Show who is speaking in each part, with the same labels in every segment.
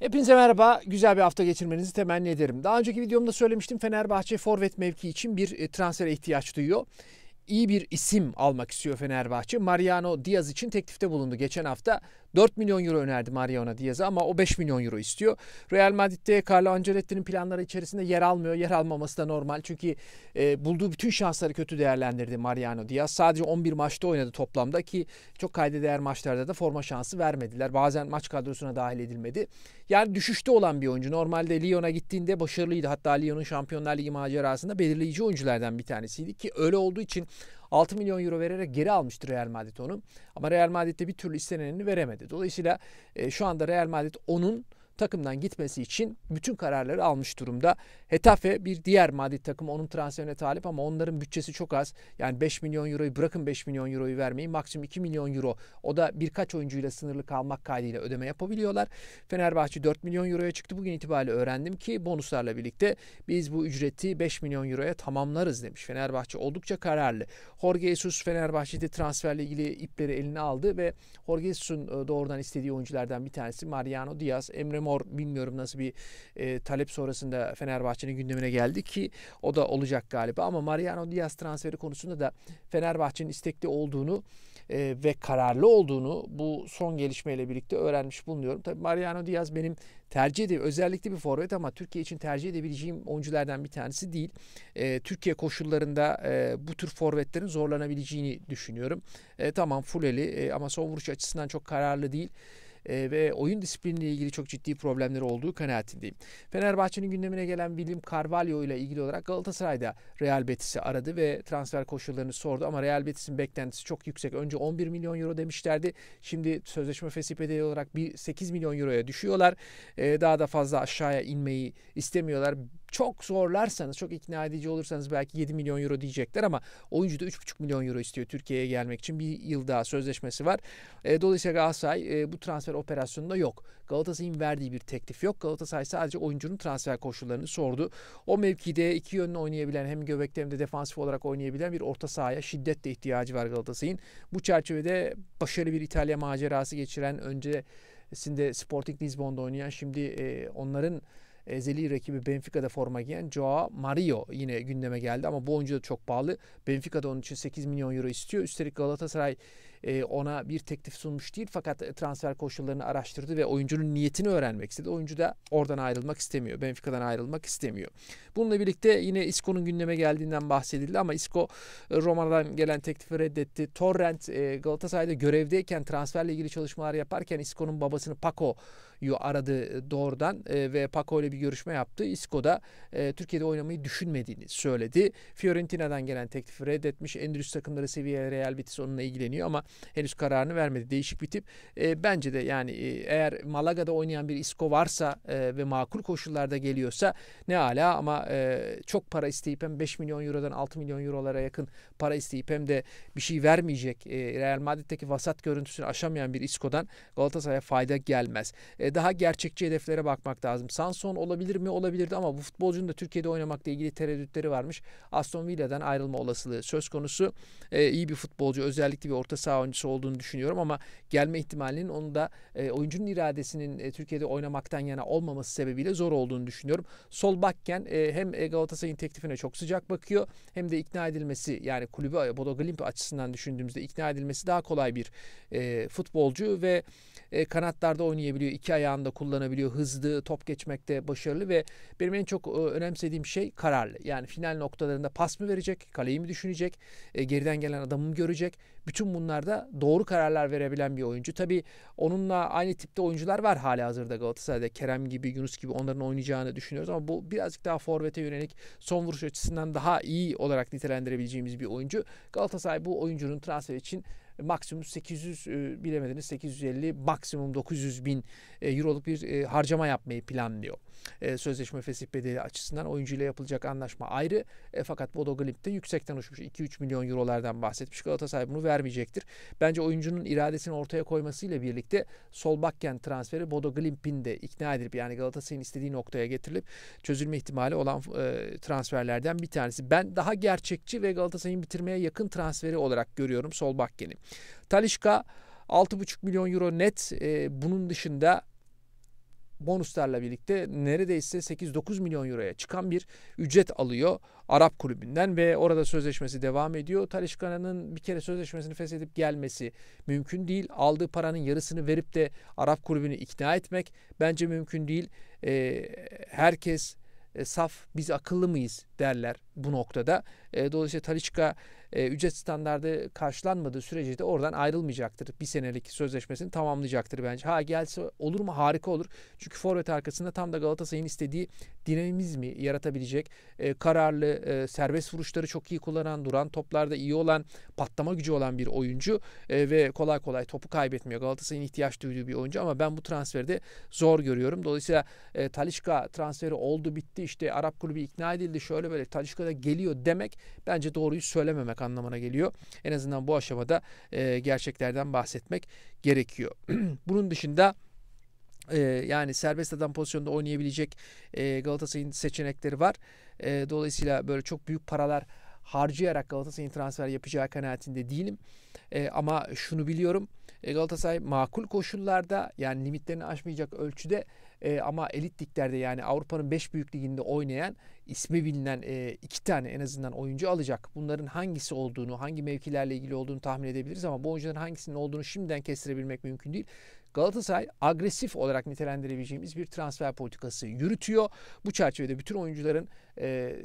Speaker 1: Hepinize merhaba. Güzel bir hafta geçirmenizi temenni ederim. Daha önceki videomda söylemiştim Fenerbahçe forvet mevki için bir e, transfer ihtiyaç duyuyor. İyi bir isim almak istiyor Fenerbahçe. Mariano Diaz için teklifte bulundu geçen hafta. 4 milyon euro önerdi Mariano Diaz'a ama o 5 milyon euro istiyor. Real Madrid'de Carlo Ancelotti'nin planları içerisinde yer almıyor. Yer almaması da normal çünkü e, bulduğu bütün şansları kötü değerlendirdi Mariano Diaz. Sadece 11 maçta oynadı toplamda ki çok kayda değer maçlarda da forma şansı vermediler. Bazen maç kadrosuna dahil edilmedi. Yani düşüşte olan bir oyuncu. Normalde Lyon'a gittiğinde başarılıydı. Hatta Lyon'un Şampiyonlar Ligi macerasında belirleyici oyunculardan bir tanesiydi ki öyle olduğu için 6 milyon euro vererek geri almıştı Real Madrid onu. Ama Real Madrid de bir türlü istenenini veremedi. Dolayısıyla e, şu anda Real Madrid onun takımdan gitmesi için bütün kararları almış durumda. Hetafe bir diğer Madrid takım, onun transferine talip ama onların bütçesi çok az. Yani 5 milyon euroyu bırakın 5 milyon euroyu vermeyi maksimum 2 milyon euro. O da birkaç oyuncuyla sınırlı kalmak kaydıyla ödeme yapabiliyorlar. Fenerbahçe 4 milyon euroya çıktı. Bugün itibariyle öğrendim ki bonuslarla birlikte biz bu ücreti 5 milyon euroya tamamlarız demiş. Fenerbahçe oldukça kararlı. Jorge Jesus Fenerbahçe'de transferle ilgili ipleri eline aldı ve Jorge Jesus'un e, doğrudan istediği oyunculardan bir tanesi Mariano Diaz, Emre Mor bilmiyorum nasıl bir e, talep sonrasında Fenerbahçe'nin gündemine geldi ki o da olacak galiba. Ama Mariano Diaz transferi konusunda da Fenerbahçe'nin istekli olduğunu e, ve kararlı olduğunu bu son gelişmeyle birlikte öğrenmiş bulunuyorum. Tabii Mariano Diaz benim tercih edip özellikle bir forvet ama Türkiye için tercih edebileceğim oyunculardan bir tanesi değil. E, Türkiye koşullarında e, bu tür forvetlerin zorlanabileceğini düşünüyorum. E, tamam Fuleli e, ama son vuruş açısından çok kararlı değil. Ee, ve oyun disipliniyle ilgili çok ciddi problemleri olduğu kanaatindeyim. Fenerbahçe'nin gündemine gelen William Carvalho ile ilgili olarak Galatasaray'da Real Betis'i aradı ve transfer koşullarını sordu ama Real Betis'in beklentisi çok yüksek. Önce 11 milyon euro demişlerdi. Şimdi sözleşme fesih olarak 8 milyon euroya düşüyorlar. Ee, daha da fazla aşağıya inmeyi istemiyorlar çok zorlarsanız, çok ikna edici olursanız belki 7 milyon euro diyecekler ama oyuncu da 3,5 milyon euro istiyor Türkiye'ye gelmek için. Bir yıl daha sözleşmesi var. E, dolayısıyla Galatasaray e, bu transfer operasyonunda yok. Galatasaray'ın verdiği bir teklif yok. Galatasaray sadece oyuncunun transfer koşullarını sordu. O mevkide iki yönlü oynayabilen hem göbekte hem de defansif olarak oynayabilen bir orta sahaya şiddetle ihtiyacı var Galatasaray'ın. Bu çerçevede başarılı bir İtalya macerası geçiren önce Sinde Sporting Lisbon'da oynayan şimdi e, onların ezeli rakibi Benfica'da forma giyen Joao Mario yine gündeme geldi ama bu oyuncu da çok pahalı. Benfica da onun için 8 milyon euro istiyor. Üstelik Galatasaray e, ona bir teklif sunmuş değil fakat e, transfer koşullarını araştırdı ve oyuncunun niyetini öğrenmek istedi. Oyuncu da oradan ayrılmak istemiyor. Benfica'dan ayrılmak istemiyor. Bununla birlikte yine Isco'nun gündeme geldiğinden bahsedildi ama Isco e, Roma'dan gelen teklifi reddetti. Torrent Galatasaray'da görevdeyken transferle ilgili çalışmalar yaparken Isco'nun babasını Paco'yu aradı doğrudan e, ve Paco ile bir görüşme yaptı. Isco da e, Türkiye'de oynamayı düşünmediğini söyledi. Fiorentina'dan gelen teklifi reddetmiş. Endülüs takımları seviye Real Betis onunla ilgileniyor ama henüz kararını vermedi. Değişik bir tip. E, bence de yani e, eğer Malaga'da oynayan bir Isco varsa e, ve makul koşullarda geliyorsa ne ala ama e, çok para isteyip hem 5 milyon eurodan 6 milyon eurolara yakın para isteyip hem de bir şey vermeyecek e, Real Madrid'deki vasat görüntüsünü aşamayan bir Isco'dan Galatasaray'a fayda gelmez. E, daha gerçekçi hedeflere bakmak lazım. Sanson olabilir mi? Olabilirdi ama bu futbolcunun da Türkiye'de oynamakla ilgili tereddütleri varmış. Aston Villa'dan ayrılma olasılığı söz konusu. E, iyi bir futbolcu özellikle bir orta saha sağ oyuncusu olduğunu düşünüyorum ama gelme ihtimalinin onu da e, oyuncunun iradesinin e, Türkiye'de oynamaktan yana olmaması sebebiyle zor olduğunu düşünüyorum. Sol bakken e, hem e, Galatasaray'ın teklifine çok sıcak bakıyor hem de ikna edilmesi yani kulübü Bodo Glimp açısından düşündüğümüzde ikna edilmesi daha kolay bir e, futbolcu ve e, kanatlarda oynayabiliyor. iki ayağını da kullanabiliyor. Hızlı, top geçmekte başarılı ve benim en çok e, önemsediğim şey kararlı. Yani final noktalarında pas mı verecek, kaleyi mi düşünecek, e, geriden gelen adamı mı görecek bütün bunlarda doğru kararlar verebilen bir oyuncu. Tabii onunla aynı tipte oyuncular var hali hazırda Galatasaray'da. Kerem gibi, Yunus gibi onların oynayacağını düşünüyoruz ama bu birazcık daha forvete yönelik son vuruş açısından daha iyi olarak nitelendirebileceğimiz bir oyuncu. Galatasaray bu oyuncunun transfer için maksimum 800 e, bilemediniz 850 maksimum 900 bin e, euroluk bir e, harcama yapmayı planlıyor e, sözleşme fesih bedeli açısından oyuncu ile yapılacak anlaşma ayrı. E, fakat Bodo Glimt'te yüksekten uçmuş 2-3 milyon eurolardan bahsetmiş. Galatasaray bunu vermeyecektir. Bence oyuncunun iradesini ortaya koymasıyla birlikte sol bakken transferi Bodo Glimt'in de ikna edilip yani Galatasaray'ın istediği noktaya getirilip çözülme ihtimali olan e, transferlerden bir tanesi. Ben daha gerçekçi ve Galatasaray'ın bitirmeye yakın transferi olarak görüyorum sol bakkeni. Talişka 6,5 milyon euro net. E, bunun dışında bonuslarla birlikte neredeyse 8-9 milyon euroya çıkan bir ücret alıyor Arap kulübünden ve orada sözleşmesi devam ediyor. Talişkana'nın bir kere sözleşmesini feshedip gelmesi mümkün değil. Aldığı paranın yarısını verip de Arap kulübünü ikna etmek bence mümkün değil. E, herkes e, saf biz akıllı mıyız derler bu noktada. E, dolayısıyla Taliçka e, ücret standardı karşılanmadığı sürece de oradan ayrılmayacaktır. Bir senelik sözleşmesini tamamlayacaktır bence. Ha gelse olur mu? Harika olur. Çünkü forvet arkasında tam da Galatasaray'ın istediği dinamizmi yaratabilecek e, kararlı, e, serbest vuruşları çok iyi kullanan, duran toplarda iyi olan, patlama gücü olan bir oyuncu e, ve kolay kolay topu kaybetmiyor. Galatasaray'ın ihtiyaç duyduğu bir oyuncu ama ben bu transferde zor görüyorum. Dolayısıyla e, Talişka transferi oldu bitti işte Arap kulübü ikna edildi şöyle böyle Talişka da geliyor demek bence doğruyu söylememek anlamına geliyor. En azından bu aşamada e, gerçeklerden bahsetmek gerekiyor. Bunun dışında e, yani serbest adam pozisyonda oynayabilecek e, Galatasaray'ın seçenekleri var. E, dolayısıyla böyle çok büyük paralar harcayarak Galatasaray'ın transfer yapacağı kanaatinde değilim. E, ama şunu biliyorum. E, Galatasaray makul koşullarda yani limitlerini aşmayacak ölçüde e, ama elit liglerde yani Avrupa'nın 5 büyük liginde oynayan ismi bilinen e, iki tane en azından oyuncu alacak. Bunların hangisi olduğunu, hangi mevkilerle ilgili olduğunu tahmin edebiliriz ama bu oyuncuların hangisinin olduğunu şimdiden kestirebilmek mümkün değil. Galatasaray agresif olarak nitelendirebileceğimiz bir transfer politikası yürütüyor. Bu çerçevede bütün oyuncuların e,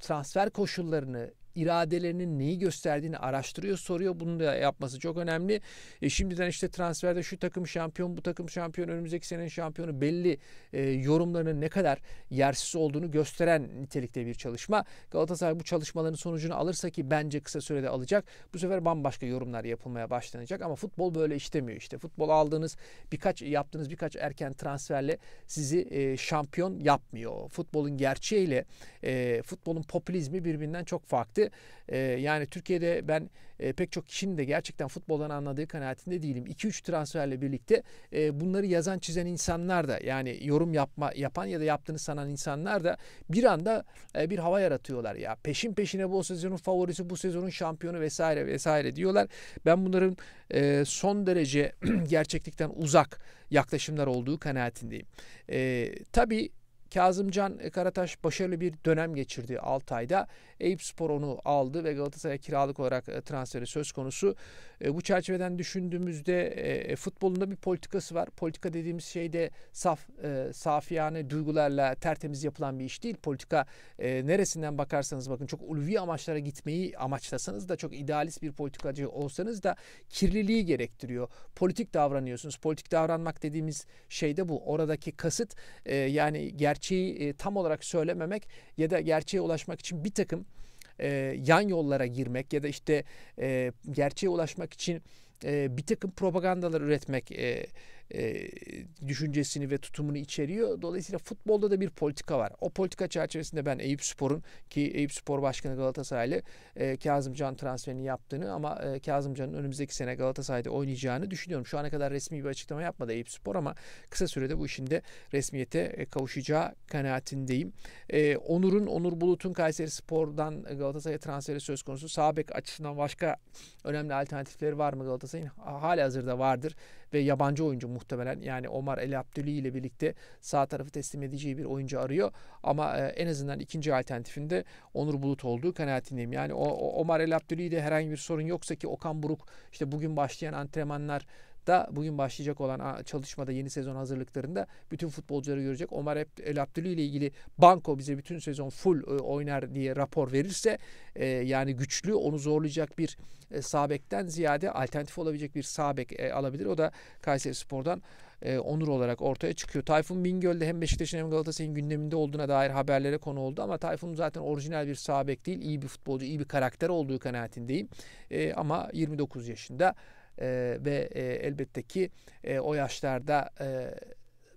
Speaker 1: transfer koşullarını iradelerinin neyi gösterdiğini araştırıyor, soruyor. Bunu da yapması çok önemli. E şimdiden işte transferde şu takım şampiyon, bu takım şampiyon, önümüzdeki senenin şampiyonu belli e, yorumlarının ne kadar yersiz olduğunu gösteren nitelikte bir çalışma. Galatasaray bu çalışmaların sonucunu alırsa ki bence kısa sürede alacak. Bu sefer bambaşka yorumlar yapılmaya başlanacak ama futbol böyle işlemiyor işte. Futbol aldığınız birkaç yaptığınız birkaç erken transferle sizi e, şampiyon yapmıyor. Futbolun gerçeğiyle e, futbolun popülizmi birbirinden çok farklı birincisi e, ee, yani Türkiye'de ben e, pek çok kişinin de gerçekten futboldan anladığı kanaatinde değilim. 2-3 transferle birlikte e, bunları yazan çizen insanlar da yani yorum yapma yapan ya da yaptığını sanan insanlar da bir anda e, bir hava yaratıyorlar ya. Peşin peşine bu sezonun favorisi bu sezonun şampiyonu vesaire vesaire diyorlar. Ben bunların e, son derece gerçeklikten uzak yaklaşımlar olduğu kanaatindeyim. E, tabii Kazımcan e, Karataş başarılı bir dönem geçirdi 6 ayda. Eyüp Spor onu aldı ve Galatasaray'a kiralık olarak e, transferi söz konusu. E, bu çerçeveden düşündüğümüzde futbolunda bir politikası var. Politika dediğimiz şey de saf, safiyane duygularla tertemiz yapılan bir iş değil. Politika neresinden bakarsanız bakın çok ulvi amaçlara gitmeyi amaçlasanız da çok idealist bir politikacı olsanız da kirliliği gerektiriyor. Politik davranıyorsunuz. Politik davranmak dediğimiz şey de bu. Oradaki kasıt yani gerçek gerçeği e, tam olarak söylememek ya da gerçeğe ulaşmak için bir takım e, yan yollara girmek ya da işte e, gerçeğe ulaşmak için e, bir takım propagandalar üretmek e, e, düşüncesini ve tutumunu içeriyor. Dolayısıyla futbolda da bir politika var. O politika çerçevesinde ben Eyüp Spor'un ki Eyüp Spor Başkanı Galatasaraylı e, Kazım Can transferini yaptığını ama e, Kazım Can'ın önümüzdeki sene Galatasaray'da oynayacağını düşünüyorum. Şu ana kadar resmi bir açıklama yapmadı Eyüp Spor ama kısa sürede bu işinde resmiyete e, kavuşacağı kanaatindeyim. E, Onur'un, Onur Bulut'un Kayseri Spor'dan Galatasaray'a transferi söz konusu. Sağ açısından başka önemli alternatifleri var mı Galatasaray'ın? Hali hazırda vardır ve yabancı oyuncu muhtemelen yani Omar El Abdüli ile birlikte sağ tarafı teslim edeceği bir oyuncu arıyor ama e, en azından ikinci alternatifinde Onur Bulut olduğu kanaatindeyim. Yani o, o Omar El Abdüli herhangi bir sorun yoksa ki Okan Buruk işte bugün başlayan antrenmanlar da bugün başlayacak olan çalışmada yeni sezon hazırlıklarında bütün futbolcuları görecek. Omar El Abdülü ile ilgili Banko bize bütün sezon full e, oynar diye rapor verirse e, yani güçlü onu zorlayacak bir e, sabekten ziyade alternatif olabilecek bir sabek e, alabilir. O da Kayseri Spor'dan onur olarak ortaya çıkıyor. Tayfun Bingöl'de hem Beşiktaş'ın hem Galatasaray'ın gündeminde olduğuna dair haberlere konu oldu ama Tayfun zaten orijinal bir sabek değil, iyi bir futbolcu, iyi bir karakter olduğu kanaatindeyim. ama 29 yaşında e, ve e, elbette ki e, o yaşlarda e,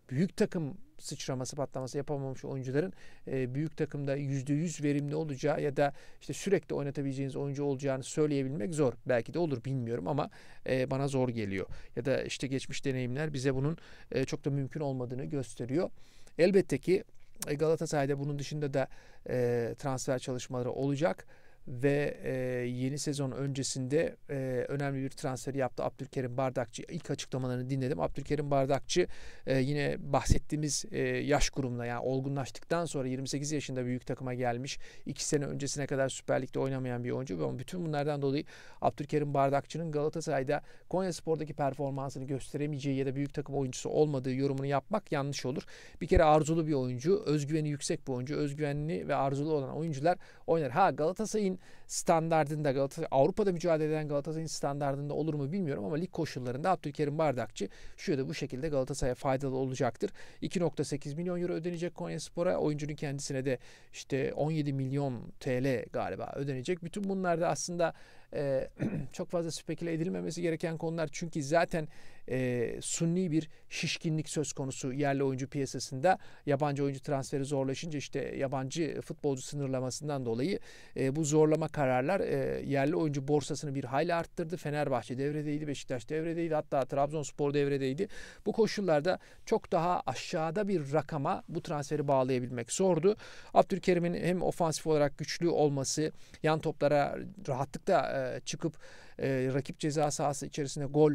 Speaker 1: büyük takım sıçraması patlaması yapamamış oyuncuların e, büyük takımda %100 verimli olacağı ya da işte sürekli oynatabileceğiniz oyuncu olacağını söyleyebilmek zor. Belki de olur bilmiyorum ama e, bana zor geliyor. Ya da işte geçmiş deneyimler bize bunun e, çok da mümkün olmadığını gösteriyor. Elbette ki e, Galatasaray'da bunun dışında da e, transfer çalışmaları olacak ve e, yeni sezon öncesinde e, önemli bir transferi yaptı Abdülkerim Bardakçı. İlk açıklamalarını dinledim. Abdülkerim Bardakçı e, yine bahsettiğimiz e, yaş grubuna yani olgunlaştıktan sonra 28 yaşında büyük takıma gelmiş. 2 sene öncesine kadar Süper Lig'de oynamayan bir oyuncu. Ve bütün bunlardan dolayı Abdülkerim Bardakçı'nın Galatasaray'da Konya Spor'daki performansını gösteremeyeceği ya da büyük takım oyuncusu olmadığı yorumunu yapmak yanlış olur. Bir kere arzulu bir oyuncu. Özgüveni yüksek bir oyuncu. Özgüvenli ve arzulu olan oyuncular oynar. Ha Galatasaray'ın standartında Galatasaray Avrupa'da mücadele eden Galatasaray'ın standartında olur mu bilmiyorum ama lig koşullarında Abdülkerim Bardakçı şöyle bu şekilde Galatasaray'a faydalı olacaktır. 2.8 milyon euro ödenecek Konyaspor'a. Oyuncunun kendisine de işte 17 milyon TL galiba ödenecek. Bütün bunlar da aslında e, çok fazla speküle edilmemesi gereken konular çünkü zaten e, sunni bir şişkinlik söz konusu yerli oyuncu piyasasında. Yabancı oyuncu transferi zorlaşınca işte yabancı futbolcu sınırlamasından dolayı e, bu zorlama kararlar e, yerli oyuncu borsasını bir hayli arttırdı. Fenerbahçe devredeydi, Beşiktaş devredeydi hatta Trabzonspor devredeydi. Bu koşullarda çok daha aşağıda bir rakama bu transferi bağlayabilmek zordu. Abdülkerim'in hem ofansif olarak güçlü olması, yan toplara rahatlıkla e, çıkıp e, rakip ceza sahası içerisinde gol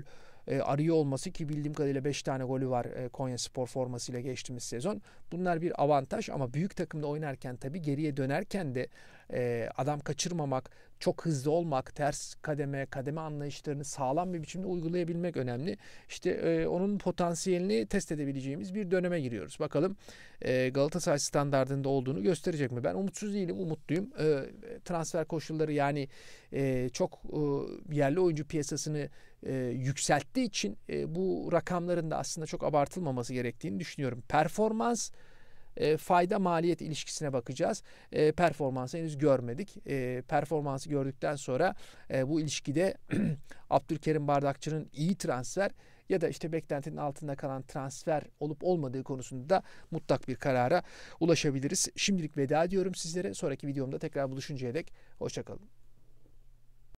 Speaker 1: e, arıyor olması ki bildiğim kadarıyla 5 tane golü var e, Konya Spor formasıyla geçtiğimiz sezon. Bunlar bir avantaj ama büyük takımda oynarken tabii geriye dönerken de ee, adam kaçırmamak, çok hızlı olmak, ters kademe, kademe anlayışlarını sağlam bir biçimde uygulayabilmek önemli. İşte e, onun potansiyelini test edebileceğimiz bir döneme giriyoruz. Bakalım e, Galatasaray standartında olduğunu gösterecek mi? Ben umutsuz değilim, umutluyum. E, transfer koşulları yani çok yerli oyuncu piyasasını e, yükselttiği için bu rakamların da aslında çok abartılmaması gerektiğini düşünüyorum. Performans e, fayda maliyet ilişkisine bakacağız. E, performansı henüz görmedik. E, performansı gördükten sonra e, bu ilişkide Abdülkerim Bardakçı'nın iyi transfer ya da işte beklentinin altında kalan transfer olup olmadığı konusunda da mutlak bir karara ulaşabiliriz. Şimdilik veda diyorum sizlere. Sonraki videomda tekrar buluşuncaya dek hoşçakalın.